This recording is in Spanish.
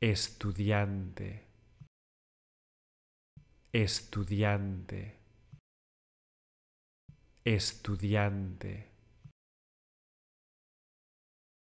estudiante, estudiante, estudiante.